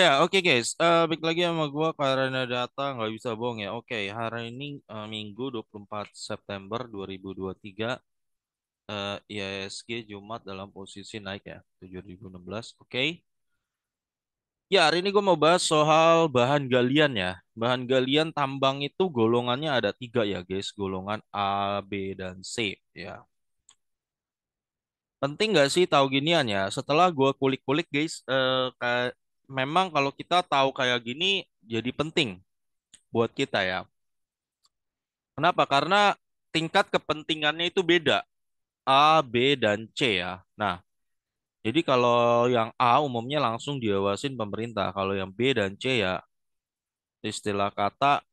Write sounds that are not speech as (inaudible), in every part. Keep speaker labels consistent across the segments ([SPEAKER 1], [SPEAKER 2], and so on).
[SPEAKER 1] Ya, oke guys. Eh balik lagi sama gua karena data nggak bisa bohong ya. Oke, hari ini uh, Minggu 24 September 2023 eh IISG Jumat dalam posisi naik ya, 7016. Oke. Ya, hari ini gua mau bahas soal bahan galian ya. Bahan galian tambang itu golongannya ada tiga ya guys, golongan A, B, dan C ya. Penting nggak sih tahu ginian ya? Setelah gua kulik-kulik guys, eh, memang kalau kita tahu kayak gini jadi penting buat kita ya. Kenapa? Karena tingkat kepentingannya itu beda. A, B, dan C ya. Nah, jadi kalau yang A umumnya langsung diawasin pemerintah. Kalau yang B dan C ya istilah kata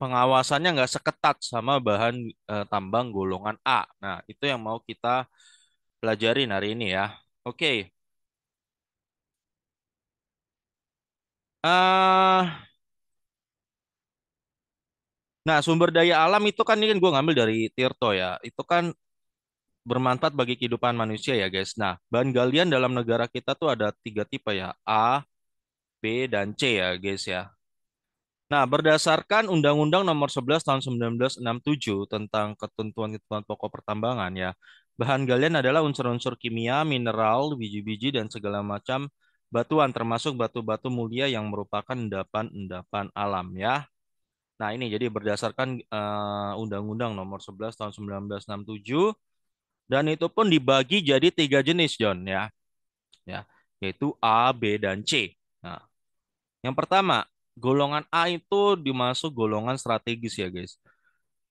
[SPEAKER 1] pengawasannya nggak seketat sama bahan e, tambang golongan A. Nah, itu yang mau kita pelajari hari ini ya. Oke. Uh, nah, sumber daya alam itu kan ini kan gue ngambil dari Tirto ya. Itu kan bermanfaat bagi kehidupan manusia ya guys. Nah, bahan galian dalam negara kita tuh ada tiga tipe ya. A, B, dan C ya guys ya. Nah, berdasarkan Undang-Undang Nomor 11 Tahun 1967 tentang ketentuan-ketentuan pokok pertambangan ya, bahan galian adalah unsur-unsur kimia, mineral, biji-biji dan segala macam batuan termasuk batu-batu mulia yang merupakan endapan-endapan alam ya. Nah, ini jadi berdasarkan eh, Undang-Undang uh, nomor 11 tahun 1967 dan itu pun dibagi jadi tiga jenis John ya. Ya, yaitu A, B dan C. Nah, yang pertama, golongan A itu dimasuk golongan strategis ya, guys.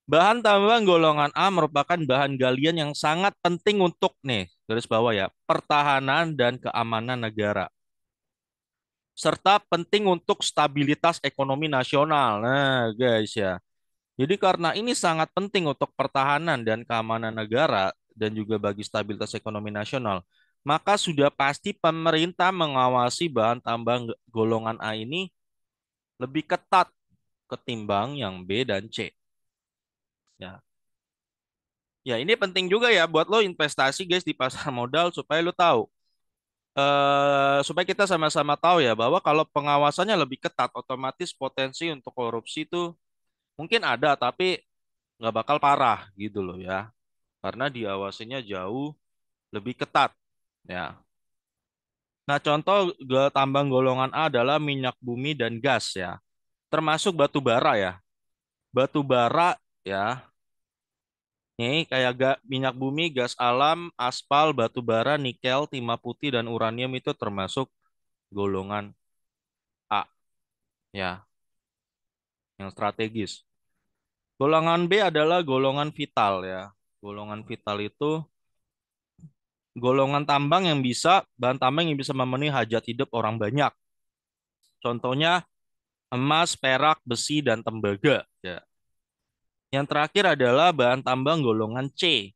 [SPEAKER 1] Bahan tambang golongan A merupakan bahan galian yang sangat penting untuk nih, garis bawah ya, pertahanan dan keamanan negara serta penting untuk stabilitas ekonomi nasional. Nah, guys ya. Jadi karena ini sangat penting untuk pertahanan dan keamanan negara dan juga bagi stabilitas ekonomi nasional, maka sudah pasti pemerintah mengawasi bahan tambang golongan A ini lebih ketat ketimbang yang B dan C. Ya. Ya, ini penting juga ya buat lo investasi guys di pasar modal supaya lo tahu Eh, supaya kita sama-sama tahu ya bahwa kalau pengawasannya lebih ketat, otomatis potensi untuk korupsi itu mungkin ada tapi nggak bakal parah gitu loh ya, karena diawasinya jauh lebih ketat ya. Nah contoh tambang golongan A adalah minyak bumi dan gas ya, termasuk batu bara ya. Batu bara ya Nih, kayak gak minyak bumi, gas alam, aspal, batu bara, nikel, timah putih, dan uranium itu termasuk golongan A. Ya, yang strategis. Golongan B adalah golongan vital ya. Golongan vital itu golongan tambang yang bisa bahan tambang yang bisa memenuhi hajat hidup orang banyak. Contohnya emas, perak, besi, dan tembaga. Ya. Yang terakhir adalah bahan tambang golongan C.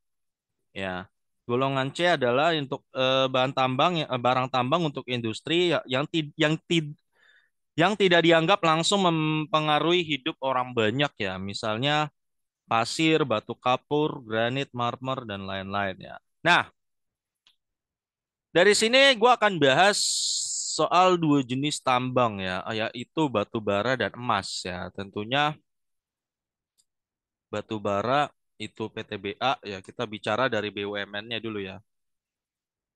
[SPEAKER 1] Ya. Golongan C adalah untuk eh, bahan tambang ya, eh, barang tambang untuk industri ya, yang ti, yang ti, yang tidak dianggap langsung mempengaruhi hidup orang banyak ya. Misalnya pasir, batu kapur, granit, marmer dan lain-lain ya. Nah, dari sini gue akan bahas soal dua jenis tambang ya, yaitu batu bara dan emas ya. Tentunya batu bara itu PTBA ya kita bicara dari BUMN-nya dulu ya.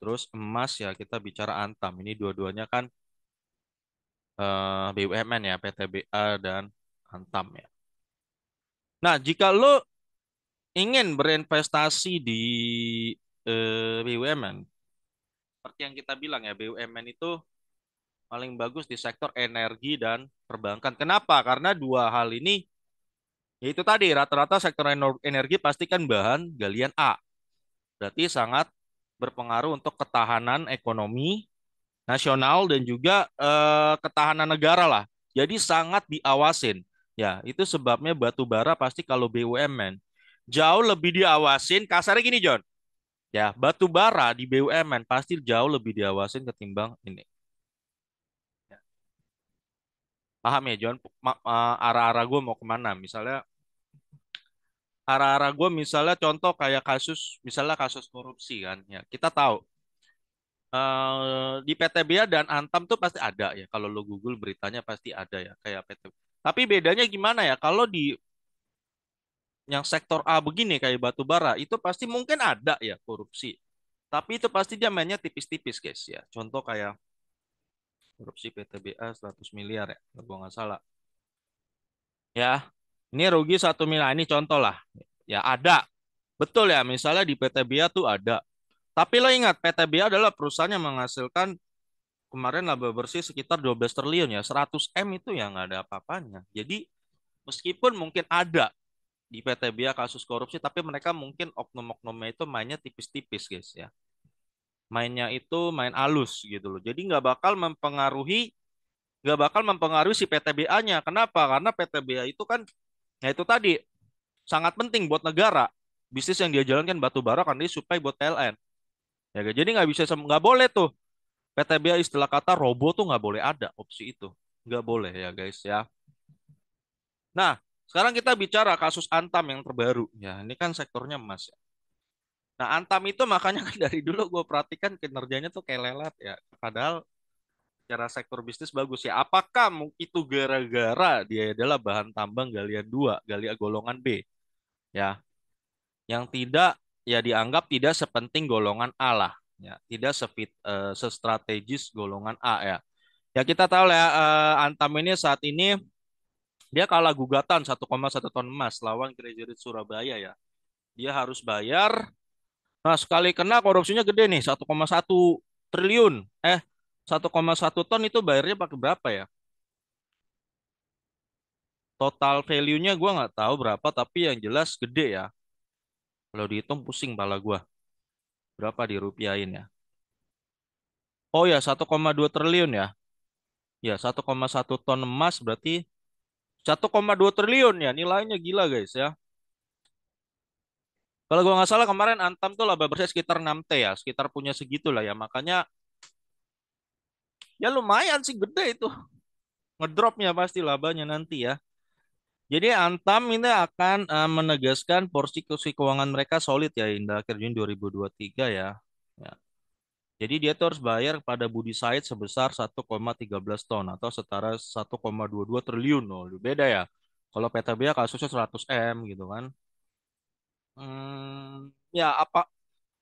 [SPEAKER 1] Terus emas ya kita bicara Antam. Ini dua-duanya kan uh, eh, BUMN ya, PTBA dan Antam ya. Nah, jika lo ingin berinvestasi di eh, BUMN, seperti yang kita bilang ya, BUMN itu paling bagus di sektor energi dan perbankan. Kenapa? Karena dua hal ini Ya itu tadi, rata-rata sektor energi pasti kan bahan galian A. Berarti sangat berpengaruh untuk ketahanan ekonomi nasional dan juga eh, ketahanan negara lah. Jadi sangat diawasin. Ya, itu sebabnya batu bara pasti kalau BUMN jauh lebih diawasin. Kasarnya gini, John. Ya, batu bara di BUMN pasti jauh lebih diawasin ketimbang ini paham ya John arah-arah gue mau kemana misalnya arah-arah gue misalnya contoh kayak kasus misalnya kasus korupsi kan ya kita tahu uh, di PTBA dan Antam tuh pasti ada ya kalau lo Google beritanya pasti ada ya kayak PT tapi bedanya gimana ya kalau di yang sektor A begini kayak batu bara itu pasti mungkin ada ya korupsi tapi itu pasti dia mainnya tipis-tipis guys ya contoh kayak korupsi PTBA 100 miliar ya, kalau nggak salah. Ya, ini rugi satu miliar ini contoh lah. Ya ada, betul ya. Misalnya di PTBA tuh ada. Tapi lo ingat PTBA adalah perusahaan yang menghasilkan kemarin laba bersih sekitar 12 triliun ya. 100 M itu yang nggak ada apa-apanya. Jadi meskipun mungkin ada di PTBA kasus korupsi, tapi mereka mungkin oknum-oknumnya itu mainnya tipis-tipis guys ya mainnya itu main alus gitu loh. Jadi nggak bakal mempengaruhi nggak bakal mempengaruhi si PTBA-nya. Kenapa? Karena PTBA itu kan ya itu tadi sangat penting buat negara. Bisnis yang dia jalankan batu bara kan ini supaya buat PLN. Ya, kan? jadi nggak bisa nggak boleh tuh PTBA istilah kata robo tuh nggak boleh ada opsi itu. Nggak boleh ya guys ya. Nah, sekarang kita bicara kasus Antam yang terbaru. Ya, ini kan sektornya emas ya. Nah, Antam itu makanya kan dari dulu gue perhatikan kinerjanya tuh kayak lelet ya. Padahal cara sektor bisnis bagus ya. Apakah itu gara-gara dia adalah bahan tambang galian dua, galian golongan B, ya, yang tidak ya dianggap tidak sepenting golongan A lah, ya, tidak sefit, uh, sestrategis golongan A ya. Ya kita tahu ya uh, Antam ini saat ini dia kalah gugatan 1,1 ton emas lawan Treasury Surabaya ya. Dia harus bayar Nah, sekali kena korupsinya gede nih, 1,1 triliun. Eh, 1,1 ton itu bayarnya pakai berapa ya? Total value-nya gue nggak tahu berapa, tapi yang jelas gede ya. Kalau dihitung pusing pala gue. Berapa dirupiahin ya? Oh ya, 1,2 triliun ya. Ya, 1,1 ton emas berarti 1,2 triliun ya nilainya gila guys ya. Kalau gua nggak salah kemarin Antam tuh laba bersih sekitar 6T ya, sekitar punya segitu lah ya. Makanya ya lumayan sih gede itu. Ngedropnya pasti labanya nanti ya. Jadi Antam ini akan eh, menegaskan porsi keuangan mereka solid ya hingga akhir Juni 2023 ya. ya. Jadi dia tuh harus bayar kepada Budi Said sebesar 1,13 ton atau setara 1,22 triliun loh. Beda ya. Kalau PTBA kasusnya 100 M gitu kan. Hmm, ya apa?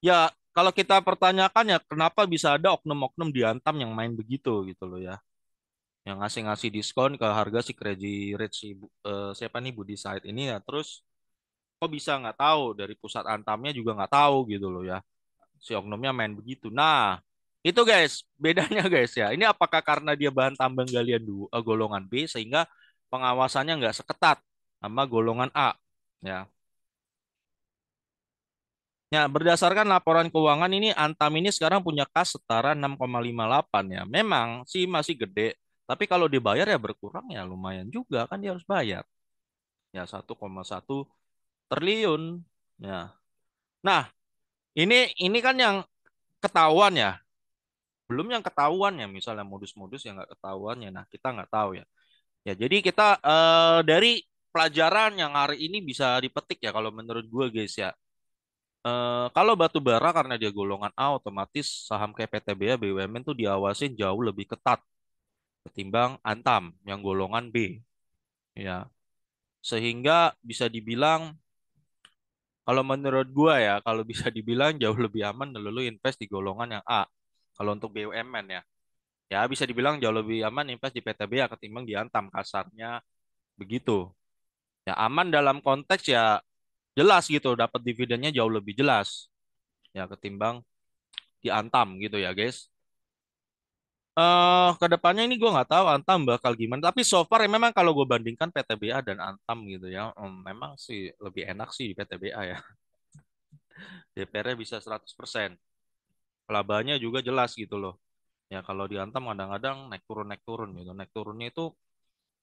[SPEAKER 1] Ya kalau kita pertanyakan ya kenapa bisa ada oknum-oknum di Antam yang main begitu gitu loh ya. Yang ngasih-ngasih diskon ke harga si crazy Rich si uh, siapa nih Budi Said ini ya terus kok bisa nggak tahu dari pusat Antamnya juga nggak tahu gitu loh ya. Si oknumnya main begitu. Nah, itu guys, bedanya (laughs) guys ya. Ini apakah karena dia bahan tambang galian dua, eh, golongan B sehingga pengawasannya nggak seketat sama golongan A ya. Ya, berdasarkan laporan keuangan ini Antam ini sekarang punya kas setara 6,58 ya. Memang sih masih gede, tapi kalau dibayar ya berkurang ya lumayan juga kan dia harus bayar. Ya 1,1 triliun ya. Nah, ini ini kan yang ketahuan ya. Belum yang ketahuan ya misalnya modus-modus yang nggak ketahuan ya. Nah, kita nggak tahu ya. Ya, jadi kita eh, dari pelajaran yang hari ini bisa dipetik ya kalau menurut gue guys ya Eh, kalau batu bara karena dia golongan A, otomatis saham kayak PTBA, BUMN tuh diawasin jauh lebih ketat ketimbang Antam yang golongan B. Ya. Sehingga bisa dibilang kalau menurut gua ya, kalau bisa dibilang jauh lebih aman dulu invest di golongan yang A. Kalau untuk BUMN ya. Ya bisa dibilang jauh lebih aman invest di ya ketimbang di Antam kasarnya begitu. Ya aman dalam konteks ya jelas gitu dapat dividennya jauh lebih jelas ya ketimbang di Antam gitu ya guys uh, eh, kedepannya ini gue nggak tahu Antam bakal gimana. Tapi so far ya memang kalau gue bandingkan PTBA dan Antam gitu ya, um, memang sih lebih enak sih di PTBA ya. (laughs) DPR-nya bisa 100%. Labanya juga jelas gitu loh. Ya kalau di Antam kadang-kadang naik turun naik turun gitu. Naik turunnya itu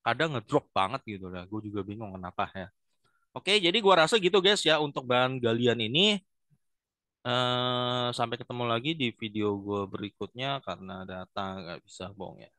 [SPEAKER 1] kadang ngedrop banget gitu lah. Gue juga bingung kenapa ya. Oke, jadi gua rasa gitu guys ya untuk bahan galian ini. Uh, sampai ketemu lagi di video gua berikutnya karena data nggak bisa bohong ya.